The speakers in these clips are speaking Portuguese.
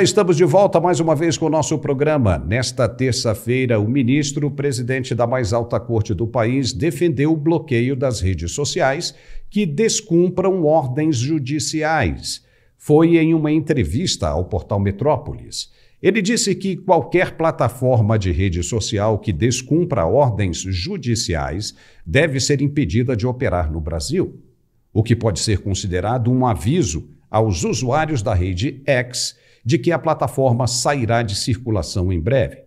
Estamos de volta mais uma vez com o nosso programa. Nesta terça-feira, o ministro, presidente da mais alta corte do país, defendeu o bloqueio das redes sociais que descumpram ordens judiciais. Foi em uma entrevista ao portal Metrópolis. Ele disse que qualquer plataforma de rede social que descumpra ordens judiciais deve ser impedida de operar no Brasil, o que pode ser considerado um aviso aos usuários da rede X de que a plataforma sairá de circulação em breve.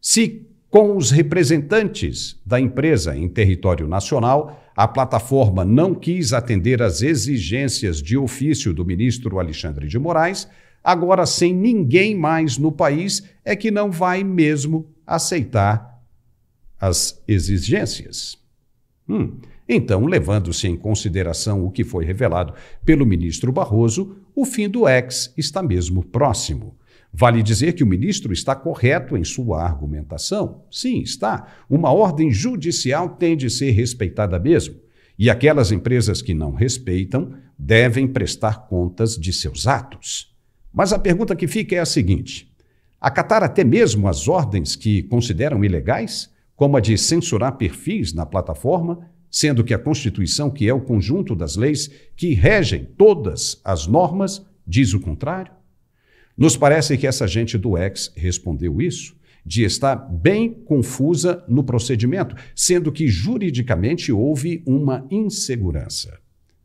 Se com os representantes da empresa em território nacional, a plataforma não quis atender às exigências de ofício do ministro Alexandre de Moraes, agora sem ninguém mais no país é que não vai mesmo aceitar as exigências. Hum. Então, levando-se em consideração o que foi revelado pelo ministro Barroso, o fim do ex está mesmo próximo. Vale dizer que o ministro está correto em sua argumentação? Sim, está. Uma ordem judicial tem de ser respeitada mesmo. E aquelas empresas que não respeitam devem prestar contas de seus atos. Mas a pergunta que fica é a seguinte: acatar até mesmo as ordens que consideram ilegais? como a de censurar perfis na plataforma, sendo que a Constituição, que é o conjunto das leis que regem todas as normas, diz o contrário? Nos parece que essa gente do ex respondeu isso, de estar bem confusa no procedimento, sendo que juridicamente houve uma insegurança.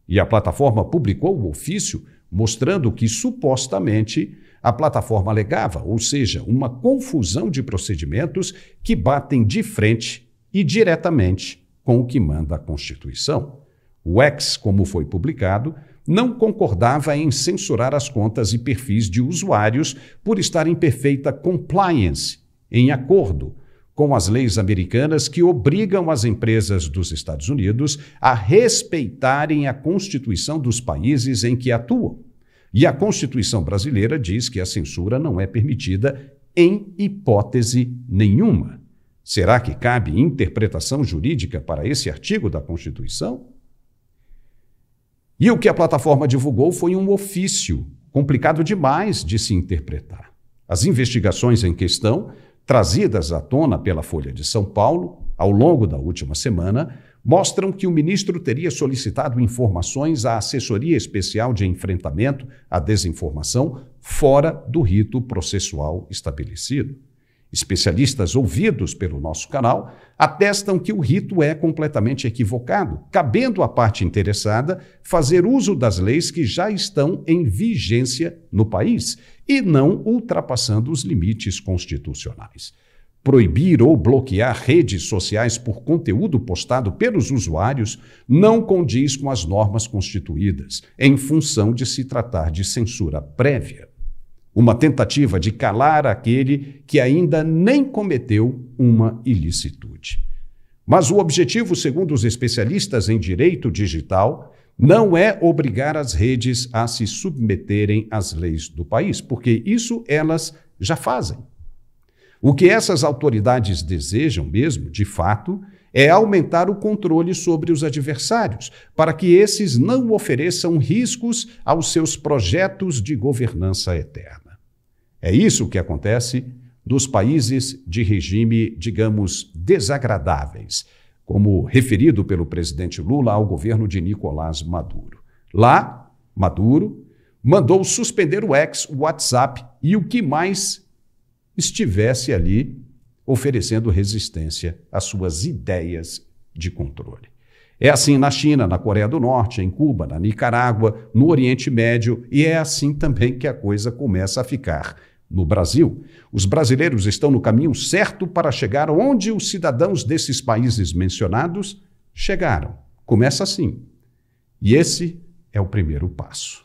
E a plataforma publicou o ofício mostrando que supostamente a plataforma alegava, ou seja, uma confusão de procedimentos que batem de frente e diretamente com o que manda a Constituição. O ex, como foi publicado, não concordava em censurar as contas e perfis de usuários por estar em perfeita compliance, em acordo com as leis americanas que obrigam as empresas dos Estados Unidos a respeitarem a Constituição dos países em que atuam. E a Constituição brasileira diz que a censura não é permitida em hipótese nenhuma. Será que cabe interpretação jurídica para esse artigo da Constituição? E o que a plataforma divulgou foi um ofício complicado demais de se interpretar. As investigações em questão, trazidas à tona pela Folha de São Paulo ao longo da última semana, mostram que o ministro teria solicitado informações à Assessoria Especial de Enfrentamento à Desinformação fora do rito processual estabelecido. Especialistas ouvidos pelo nosso canal atestam que o rito é completamente equivocado, cabendo à parte interessada fazer uso das leis que já estão em vigência no país e não ultrapassando os limites constitucionais proibir ou bloquear redes sociais por conteúdo postado pelos usuários não condiz com as normas constituídas, em função de se tratar de censura prévia. Uma tentativa de calar aquele que ainda nem cometeu uma ilicitude. Mas o objetivo, segundo os especialistas em direito digital, não é obrigar as redes a se submeterem às leis do país, porque isso elas já fazem. O que essas autoridades desejam mesmo, de fato, é aumentar o controle sobre os adversários, para que esses não ofereçam riscos aos seus projetos de governança eterna. É isso que acontece nos países de regime, digamos, desagradáveis, como referido pelo presidente Lula ao governo de Nicolás Maduro. Lá, Maduro mandou suspender o ex, WhatsApp e o que mais estivesse ali oferecendo resistência às suas ideias de controle. É assim na China, na Coreia do Norte, em Cuba, na Nicarágua, no Oriente Médio, e é assim também que a coisa começa a ficar no Brasil. Os brasileiros estão no caminho certo para chegar onde os cidadãos desses países mencionados chegaram. Começa assim. E esse é o primeiro passo.